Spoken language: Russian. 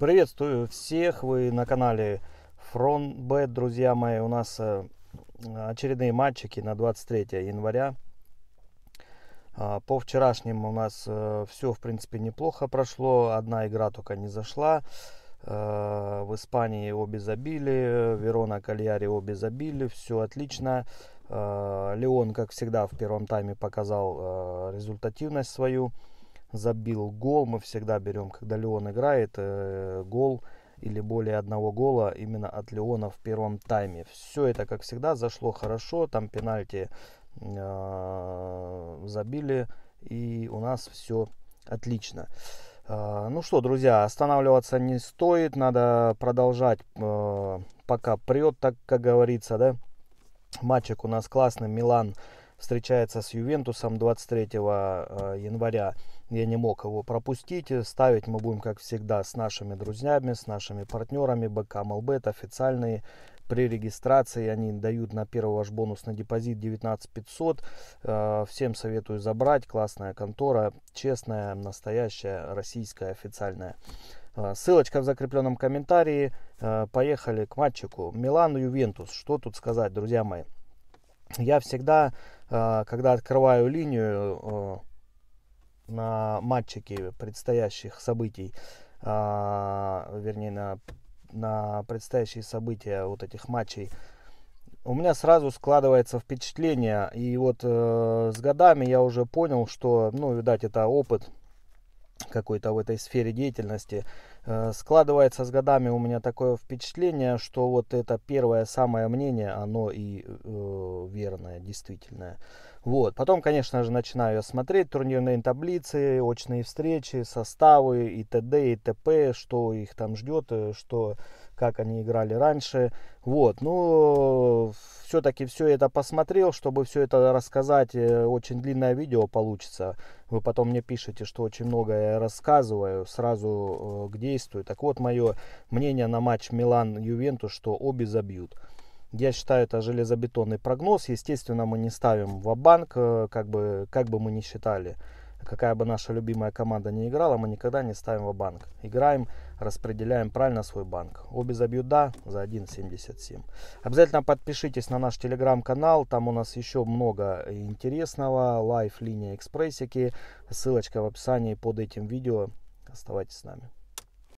Приветствую всех, вы на канале FrontBet, друзья мои. У нас э, очередные матчики на 23 января. А, по вчерашним у нас э, все, в принципе, неплохо прошло. Одна игра только не зашла. Э, в Испании обе забили, Верона, Кальяри обе забили, все отлично. Леон, как всегда, в первом тайме показал результативность свою забил гол. Мы всегда берем, когда Леон играет, э, гол или более одного гола именно от Леона в первом тайме. Все это, как всегда, зашло хорошо. Там пенальти э, забили, и у нас все отлично. Э, ну что, друзья, останавливаться не стоит. Надо продолжать, э, пока прет, так как говорится, да. Матчик у нас классный. Милан встречается с Ювентусом 23 э, января я не мог его пропустить. Ставить мы будем, как всегда, с нашими друзьями, с нашими партнерами. БК Малбет, официальные при регистрации они дают на первый ваш бонус на депозит 19500. Э, всем советую забрать. Классная контора, честная, настоящая, российская, официальная. Э, ссылочка в закрепленном комментарии. Э, поехали к матчику. Милан Ювентус. Что тут сказать, друзья мои? Я всегда, когда открываю линию, на матчике предстоящих событий, а, вернее, на, на предстоящие события вот этих матчей, у меня сразу складывается впечатление, и вот э, с годами я уже понял, что, ну, видать, это опыт – какой-то в этой сфере деятельности. Э, складывается с годами у меня такое впечатление, что вот это первое самое мнение, оно и э, верное, действительное. Вот. Потом, конечно же, начинаю смотреть турнирные таблицы, очные встречи, составы и т.д. и т.п., что их там ждет, э, что как они играли раньше. Вот, Но все-таки все это посмотрел, чтобы все это рассказать, э, очень длинное видео получится. Вы потом мне пишете, что очень много я рассказываю, сразу э, к действию. Так вот, мое мнение на матч Милан-Ювентус, что обе забьют. Я считаю, это железобетонный прогноз. Естественно, мы не ставим в банк э, как бы, как бы мы ни считали какая бы наша любимая команда не играла, мы никогда не ставим в банк. Играем, распределяем правильно свой банк. Обе забьют да за 1.77. Обязательно подпишитесь на наш телеграм-канал, там у нас еще много интересного. Лайф, линия, экспрессики. Ссылочка в описании под этим видео. Оставайтесь с нами.